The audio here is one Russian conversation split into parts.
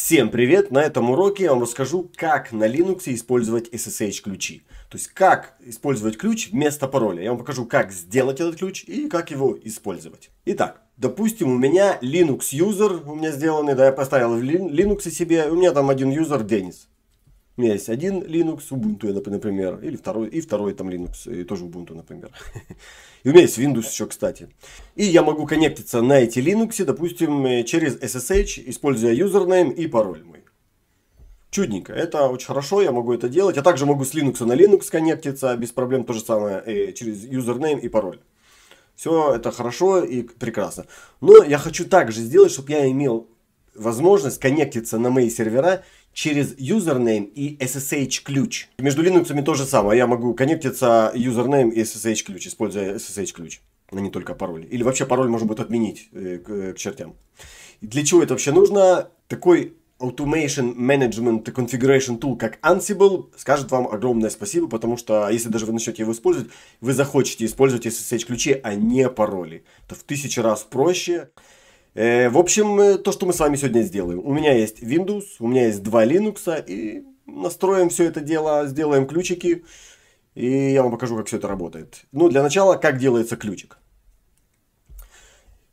Всем привет! На этом уроке я вам расскажу, как на Linux использовать SSH-ключи. То есть, как использовать ключ вместо пароля. Я вам покажу, как сделать этот ключ и как его использовать. Итак, допустим, у меня Linux-юзер, у меня сделанный, да, я поставил в Linux себе, у меня там один юзер Денис. У меня есть один Linux, Ubuntu, например, или второй, и второй там Linux, и тоже Ubuntu, например. И у меня есть Windows еще, кстати. И я могу коннектиться на эти Linux, допустим, э, через SSH, используя юзернейм и пароль мой. Чудненько, это очень хорошо, я могу это делать. Я также могу с Linux на Linux коннектиться, без проблем то же самое, э, через юзернейм и пароль. Все это хорошо и прекрасно. Но я хочу также сделать, чтобы я имел возможность коннектиться на мои сервера через юзернейм и SSH ключ. Между Linux то же самое. Я могу коннектиться юзернейм и SSH ключ, используя SSH ключ, а не только пароль. Или вообще пароль можно будет отменить э, к, э, к чертям. И для чего это вообще нужно? Такой Automation Management Configuration Tool, как Ansible, скажет вам огромное спасибо, потому что а если даже вы начнете его использовать, вы захочете использовать SSH-ключи, а не пароли. Это в тысячу раз проще. Э, в общем, э, то, что мы с вами сегодня сделаем. У меня есть Windows, у меня есть два Linux, и настроим все это дело, сделаем ключики, и я вам покажу, как все это работает. Ну, для начала, как делается ключик.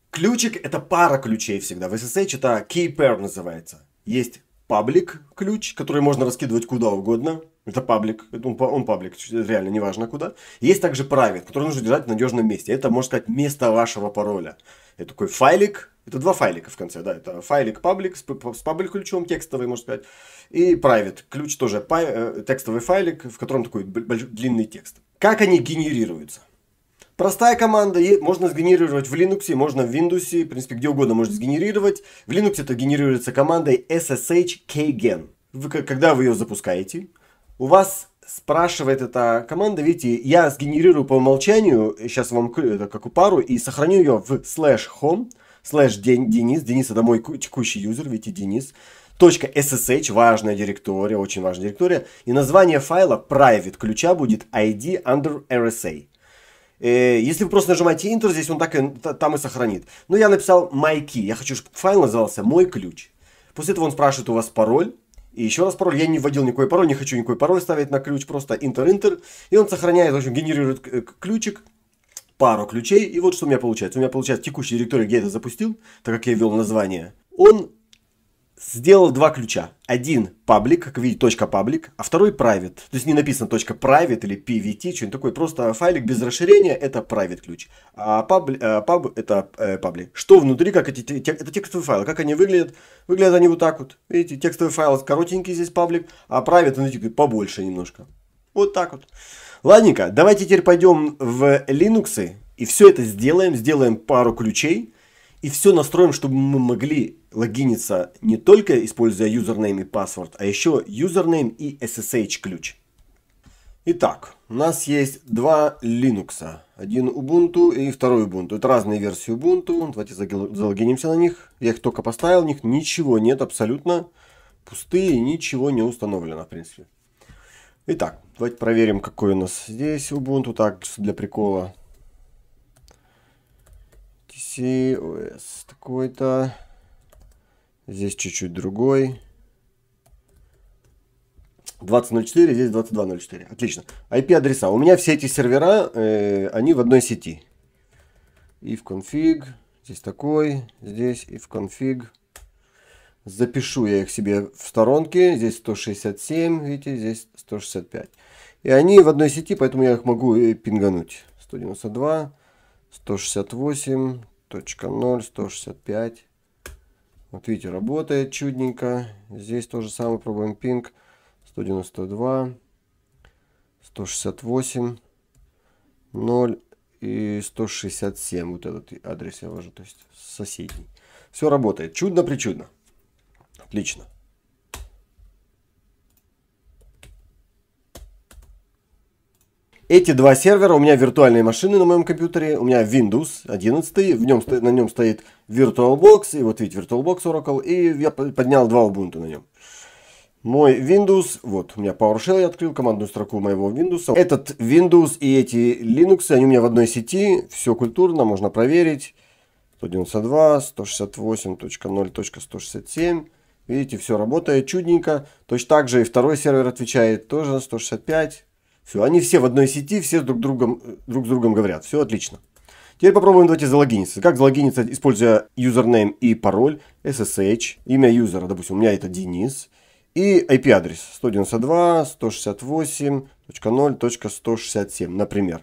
Ключик это пара ключей всегда. В SSH это key pair называется. Есть паблик ключ, который можно раскидывать куда угодно. Это паблик, он, он паблик, реально неважно куда. Есть также private, который нужно держать в надежном месте. Это, можно сказать, место вашего пароля. Это такой файлик, это два файлика в конце, да. Это файлик паблик с, с ключом текстовый, можно сказать, и private. Ключ тоже э, текстовый файлик, в котором такой длинный текст. Как они генерируются? Простая команда, и можно сгенерировать в Linux, можно в Windows, в принципе, где угодно можно сгенерировать. В Linux это генерируется командой ssh kgen. Вы, когда вы ее запускаете, у вас спрашивает эта команда, видите, я сгенерирую по умолчанию, сейчас вам это, как у пару, и сохраню ее в slash home, слэш Денис, Денис это мой текущий юзер, видите, Денис, точка .ssh, важная директория, очень важная директория, и название файла private ключа будет id under RSA. Э, если вы просто нажимаете Enter, здесь он так и, там и сохранит. Но я написал my key. Я хочу, чтобы файл назывался мой ключ. После этого он спрашивает у вас пароль. И еще раз пароль. Я не вводил никакой пароль, не хочу никакой пароль ставить на ключ. Просто Enter Enter. И он сохраняет, в общем, генерирует э, ключик пару ключей, и вот что у меня получается. У меня получается текущая директория, где я это запустил, так как я ввел название, он сделал два ключа. Один public, как видите, точка .public, а второй private. То есть не написано точка .private или .pvt, что-нибудь такое. Просто файлик без расширения – это private ключ. А pub, pub э, – это public. Э, что внутри, как эти это текстовые файлы, как они выглядят? Выглядят они вот так вот. Видите, текстовый файл коротенький здесь public, а private, он побольше немножко. Вот так вот. Ладненько, давайте теперь пойдем в Linux и все это сделаем. Сделаем пару ключей и все настроим, чтобы мы могли логиниться не только используя username и паспорт, а еще username и SSH ключ. Итак, у нас есть два Linux. Один Ubuntu и второй Ubuntu. Это разные версии Ubuntu. Давайте залогинимся на них. Я их только поставил, у них ничего нет абсолютно. Пустые, ничего не установлено, в принципе. Итак, давайте проверим, какой у нас здесь Ubuntu, так, для прикола. TCOS такой-то. Здесь чуть-чуть другой. 20.04, здесь 22.04. Отлично. IP-адреса. У меня все эти сервера, э, они в одной сети. If config, здесь такой, здесь if config. Запишу я их себе в сторонке. Здесь 167, видите, здесь 165. И они в одной сети, поэтому я их могу и э, пингануть. 192, 168, точка 0, 165. Вот видите, работает чудненько. Здесь тоже самое, пробуем пинг. 192, 168, 0 и 167. Вот этот адрес я вожу, то есть соседний. Все работает. Чудно-причудно лично. Эти два сервера, у меня виртуальные машины на моем компьютере, у меня Windows 11, в нем, на нем стоит VirtualBox, и вот видите, VirtualBox Oracle, и я поднял два Ubuntu на нем. Мой Windows, вот, у меня PowerShell, я открыл командную строку моего Windows. Этот Windows и эти Linux, они у меня в одной сети, все культурно, можно проверить. 192, 168.0.167. Видите, все работает чудненько. Точно так же и второй сервер отвечает тоже на 165. Все, они все в одной сети, все друг, другом, э, друг с другом говорят. Все отлично. Теперь попробуем давайте залогиниться. Как залогиниться, используя username и пароль, SSH, имя юзера, допустим, у меня это Денис, и IP-адрес 192.168.0.167, например.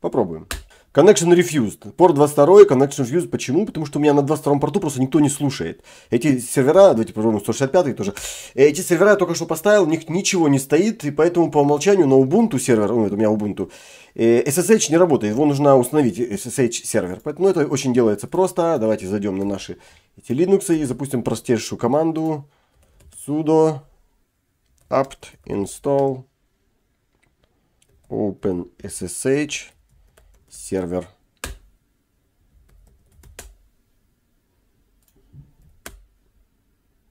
Попробуем. Connection refused. Порт 22, connection refused. Почему? Потому что у меня на 22 порту просто никто не слушает. Эти сервера, давайте попробуем 165 тоже. Э, эти сервера я только что поставил, у них ничего не стоит, и поэтому по умолчанию на Ubuntu сервер, ну это у меня Ubuntu, э, SSH не работает, его нужно установить, э, SSH сервер. Поэтому это очень делается просто. Давайте зайдем на наши эти Linux и запустим простейшую команду sudo apt install open ssh сервер.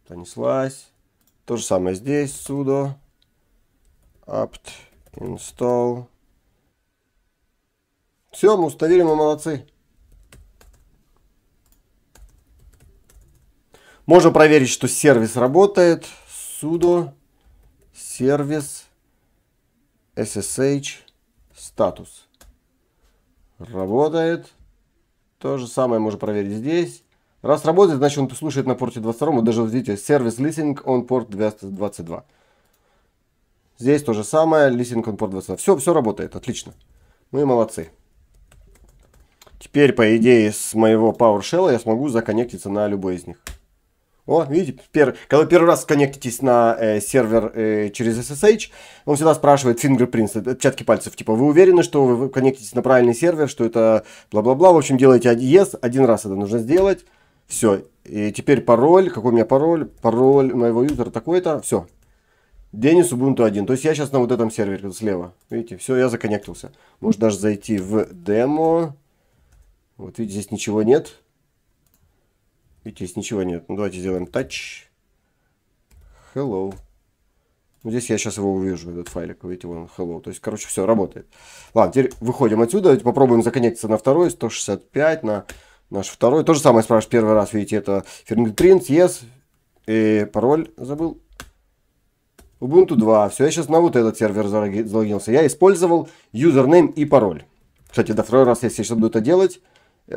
Понеслась. То же самое здесь. sudo apt install. Все, мы установили, мы молодцы. Можно проверить, что сервис работает. sudo сервис ssh статус. Работает. То же самое можно проверить здесь. Раз работает, значит он слушает на порте 22. Вот даже, видите, сервис листинг он порт 22. Здесь то же самое, листинг он порт 22. Все, все работает, отлично. Мы молодцы. Теперь, по идее, с моего PowerShell я смогу законнектиться на любой из них. О, видите, пер... когда первый раз коннектитесь на э, сервер э, через SSH, он всегда спрашивает fingerprints, отпечатки пальцев. Типа, вы уверены, что вы коннектитесь на правильный сервер, что это бла-бла-бла. В общем, делаете yes, один раз это нужно сделать. Все. И теперь пароль. Какой у меня пароль? Пароль моего юзера такой-то. Все. Денис Ubuntu 1. То есть я сейчас на вот этом сервере слева. Видите, все, я законнектился. Можно даже зайти в демо. Вот видите, здесь ничего нет видите, здесь ничего нет. Ну, давайте сделаем touch. Hello. Ну, здесь я сейчас его увижу, этот файлик. Видите, вон, hello. То есть, короче, все, работает. Ладно, теперь выходим отсюда. Давайте попробуем законнектиться на второй. 165 на наш второй. То же самое спрашиваешь первый раз. Видите, это fingerprint yes. И пароль забыл. Ubuntu 2. Все, я сейчас на вот этот сервер залогинился. Я использовал username и пароль. Кстати, до второй раз, если я сейчас буду это делать,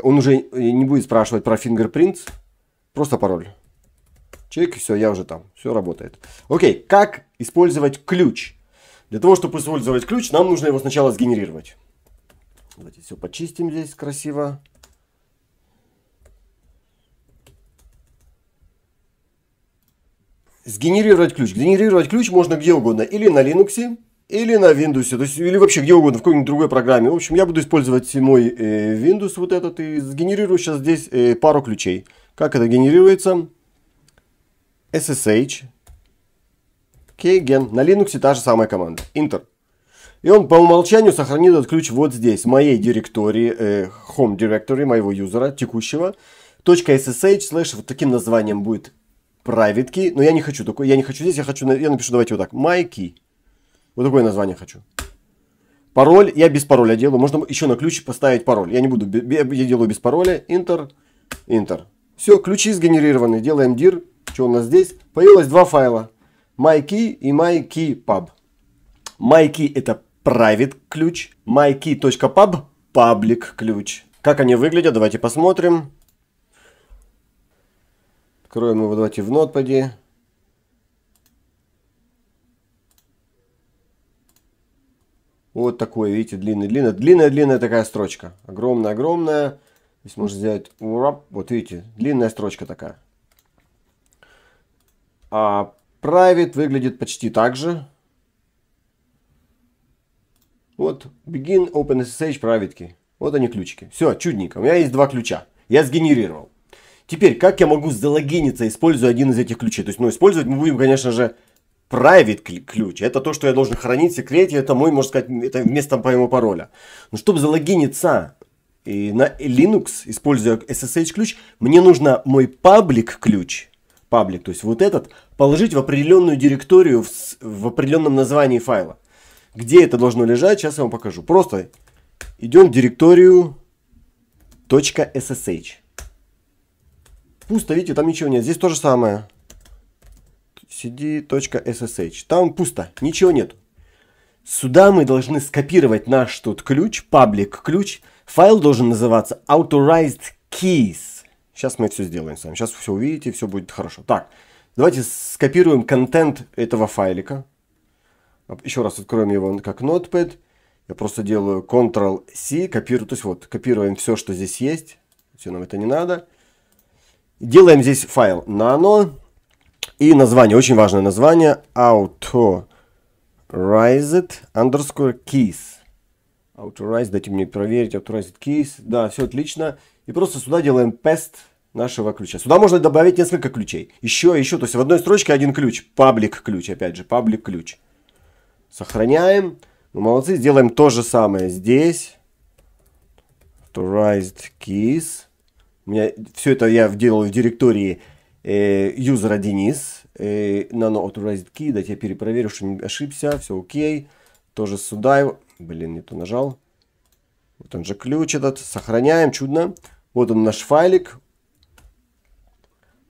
он уже не будет спрашивать про fingerprints. Просто пароль. Чек, и все, я уже там. Все работает. Окей, как использовать ключ? Для того, чтобы использовать ключ, нам нужно его сначала сгенерировать. Давайте все почистим здесь красиво. Сгенерировать ключ. Генерировать ключ можно где угодно. Или на Linux, или на Windows, то есть, или вообще где угодно, в какой-нибудь другой программе. В общем, я буду использовать мой э, Windows вот этот и сгенерирую сейчас здесь э, пару ключей. Как это генерируется? SSH kgen. На Linux та же самая команда. Enter. И он по умолчанию сохранит этот ключ вот здесь, в моей директории, э, home directory моего юзера текущего. .ssh слэш вот таким названием будет private key, но я не хочу такой, я не хочу здесь, я хочу, я напишу, давайте вот так, my key. Вот такое название хочу. Пароль, я без пароля делаю, можно еще на ключ поставить пароль. Я не буду, я делаю без пароля, enter, enter. Все, ключи сгенерированы. Делаем dir. Что у нас здесь? Появилось два файла. MyKey и MyKeyPub. MyKey это private ключ. MyKey.pub public ключ. Как они выглядят, давайте посмотрим. Откроем его, давайте в нотпаде. Вот такой, видите, длинный-длинный. Длинная-длинная такая строчка. Огромная-огромная. Здесь можно сделать, вот видите, длинная строчка такая. А private выглядит почти так же. Вот, begin OpenSSH private key. Вот они ключики. Все, чудненько. У меня есть два ключа. Я сгенерировал. Теперь, как я могу залогиниться, используя один из этих ключей? То есть, ну, использовать мы будем, конечно же, private ключ. Это то, что я должен хранить в секрете. Это мой, можно сказать, это место моего пароля. Но чтобы залогиниться, и на Linux, используя SSH-ключ, мне нужно мой паблик-ключ, паблик, то есть вот этот, положить в определенную директорию в, в определенном названии файла. Где это должно лежать, сейчас я вам покажу. Просто идем в директорию .ssh. Пусто, видите, там ничего нет. Здесь то же самое. cd.ssh. Там пусто, ничего нет. Сюда мы должны скопировать наш тут ключ, паблик ключ, Файл должен называться Authorized Keys. Сейчас мы все сделаем с вами. Сейчас все увидите, все будет хорошо. Так, давайте скопируем контент этого файлика. Еще раз откроем его как Notepad. Я просто делаю Ctrl-C, копирую. То есть вот, копируем все, что здесь есть. Все нам это не надо. Делаем здесь файл nano. И название, очень важное название. Auto underscore keys. Authorize, дайте мне проверить, Authorize Keys, да, все отлично. И просто сюда делаем Pest нашего ключа. Сюда можно добавить несколько ключей. Еще, еще, то есть в одной строчке один ключ, паблик ключ, опять же, паблик ключ. Сохраняем. Ну, молодцы, сделаем то же самое здесь. Authorized Keys. У меня все это я делал в директории э, Денис. Э, nano Authorized Key. Дайте я перепроверю, что не ошибся. Все окей. Тоже сюда Блин, не то нажал. Вот он же ключ этот. Сохраняем, чудно. Вот он наш файлик.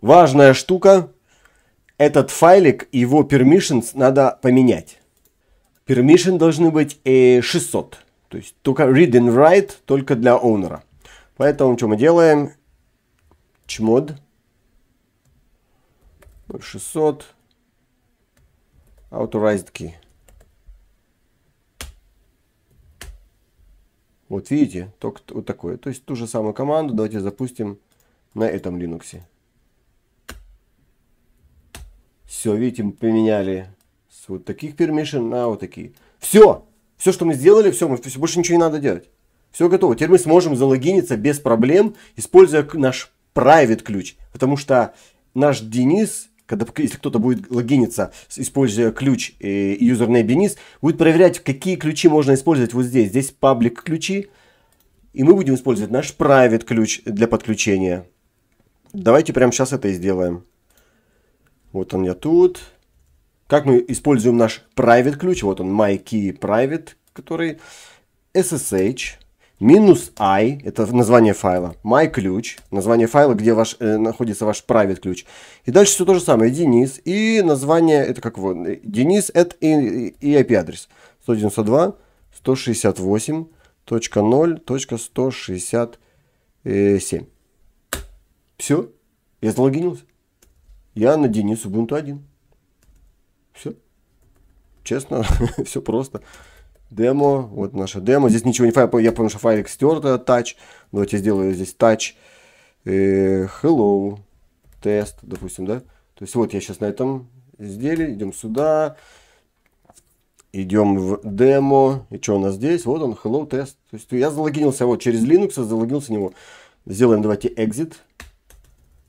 Важная штука. Этот файлик, его permissions надо поменять. Permission должны быть э, 600. То есть только read and write, только для оунера. Поэтому что мы делаем? Чмод. 600. Authorized key. Вот видите, только вот такое. То есть ту же самую команду давайте запустим на этом Linux. Все, видите, мы поменяли с вот таких permission на вот такие. Все! Все, что мы сделали, все, мы, все больше ничего не надо делать. Все готово. Теперь мы сможем залогиниться без проблем, используя наш private ключ. Потому что наш Денис когда, если кто-то будет логиниться, используя ключ и э, юзерный бенис, будет проверять, какие ключи можно использовать вот здесь. Здесь паблик ключи, и мы будем использовать наш private ключ для подключения. Давайте прямо сейчас это и сделаем. Вот он я тут. Как мы используем наш private ключ? Вот он, my key private, который SSH минус i, это название файла, my ключ, название файла, где ваш, э, находится ваш private ключ. И дальше все то же самое, Денис, и название, это как вот, э, Денис, это и, и IP адрес, 192, 168, точка 0, точка 167. Все, я залогинился. Я на Денис Ubuntu 1. Все. Честно, все просто. Демо, вот наша демо. Здесь ничего не файл, я помню, что файлик стерт, это touch. Давайте сделаю здесь touch. Э, hello. Тест, допустим, да? То есть вот я сейчас на этом изделии. Идем сюда. Идем в демо. И что у нас здесь? Вот он, hello тест. То есть я залогинился вот через Linux, залогинился в него. Сделаем давайте exit.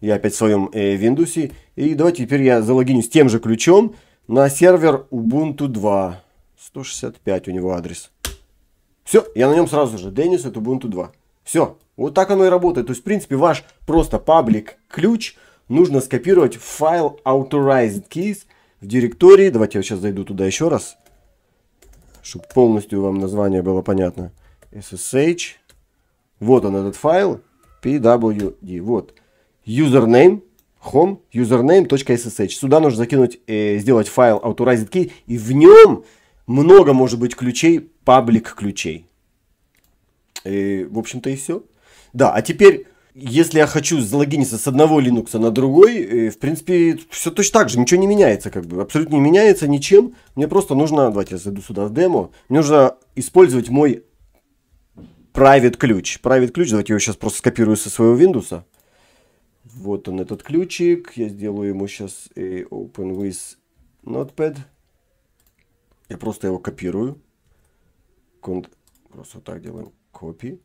Я опять в своем э, Windows. И давайте теперь я залогинюсь тем же ключом на сервер Ubuntu 2. 165 у него адрес. Все, я на нем сразу же. Денис это Ubuntu 2. Все, вот так оно и работает. То есть, в принципе, ваш просто паблик ключ нужно скопировать в файл authorized keys в директории. Давайте я сейчас зайду туда еще раз, чтобы полностью вам название было понятно. SSH. Вот он этот файл. PWD. Вот. Username. Home. Username.ssh. Сюда нужно закинуть, э, сделать файл authorized key. И в нем много может быть ключей, паблик ключей. И, в общем-то и все. Да, а теперь, если я хочу залогиниться с одного Linux на другой, в принципе, все точно так же, ничего не меняется, как бы, абсолютно не меняется ничем. Мне просто нужно, давайте я зайду сюда в демо, мне нужно использовать мой private ключ. Private ключ, давайте я его сейчас просто скопирую со своего Windows. Вот он этот ключик, я сделаю ему сейчас э, open with notepad. Я просто его копирую. Конт... Просто вот так делаем. Копи.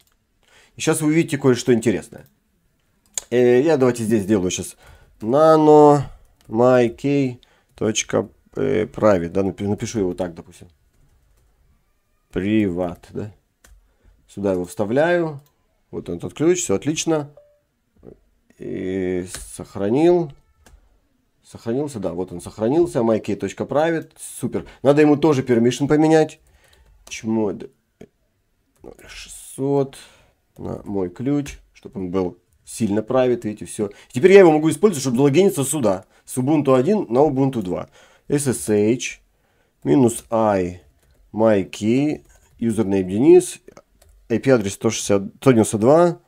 И сейчас вы увидите кое-что интересное. Э, я давайте здесь сделаю сейчас nano private. Да, напишу его так, допустим. Приват, да? Сюда его вставляю. Вот он этот ключ, все отлично. И сохранил. Сохранился, да, вот он сохранился. MyKey.private, супер. Надо ему тоже permission поменять. Чмод 600 на мой ключ, чтобы он был сильно правит, видите, все. Теперь я его могу использовать, чтобы логиниться сюда. С Ubuntu 1 на Ubuntu 2. SSH минус i my key, username Денис, IP адрес 192,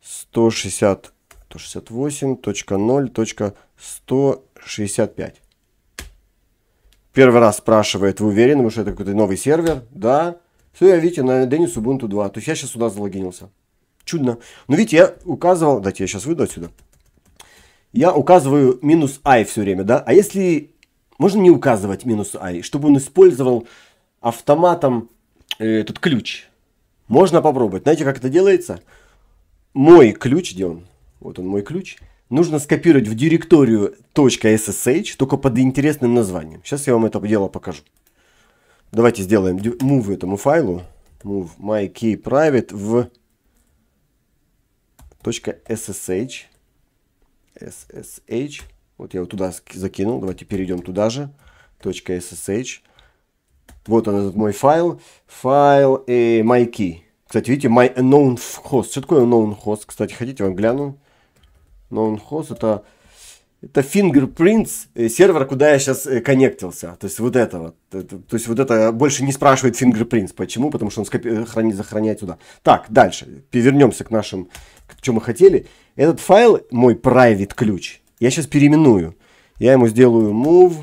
160 168.0.165. Первый раз спрашивает, вы уверены, потому что это какой-то новый сервер? Да. Все, я, видите, на Denis Ubuntu 2. То есть я сейчас сюда залогинился. Чудно. Но ну, видите, я указывал... Дайте я сейчас выйду отсюда. Я указываю минус i все время, да? А если... Можно не указывать минус i, чтобы он использовал автоматом э, этот ключ. Можно попробовать. Знаете, как это делается? Мой ключ, где он? вот он мой ключ, нужно скопировать в директорию .ssh, только под интересным названием. Сейчас я вам это дело покажу. Давайте сделаем move этому файлу, move my key private в .ssh, ssh, вот я его туда закинул, давайте перейдем туда же, .ssh, вот он этот мой файл, файл э, my key. Кстати, видите, my unknown host. Что такое unknown host? Кстати, хотите, я вам гляну. Non-host это это fingerprints э, сервер, куда я сейчас э, коннектился. То есть вот это вот. то есть вот это больше не спрашивает fingerprints. Почему? Потому что он скопи- э, хранит, захороняет сюда Так, дальше. Вернемся к нашим, к чему мы хотели. Этот файл, мой private ключ, я сейчас переименую. Я ему сделаю move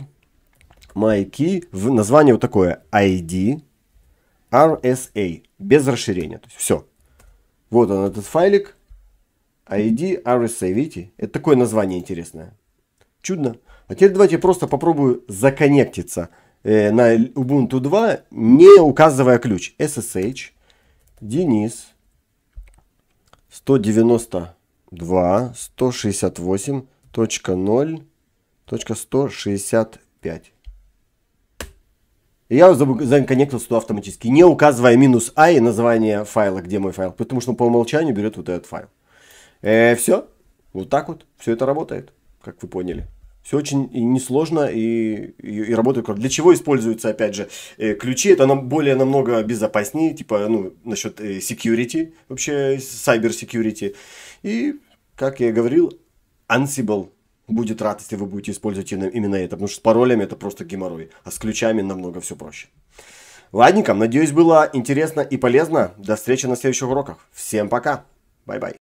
my key. В название вот такое ID RSA. Без расширения. То есть все. Вот он, этот файлик. ID RSA, Это такое название интересное. Чудно. А теперь давайте просто попробую законнектиться э, на Ubuntu 2, не указывая ключ. SSH Денис 192 168.0.165. Я законнектился сюда автоматически, не указывая минус i «а» название файла, где мой файл, потому что он по умолчанию берет вот этот файл. Э, все. Вот так вот. Все это работает, как вы поняли. Все очень и несложно и, и, и работает Для чего используются, опять же, э, ключи? Это нам более намного безопаснее, типа, ну, насчет э, security, вообще cyber security. И, как я говорил, Ansible будет рад, если вы будете использовать именно это, потому что с паролями это просто геморрой, а с ключами намного все проще. Ладненько, надеюсь, было интересно и полезно. До встречи на следующих уроках. Всем пока. Бай-бай.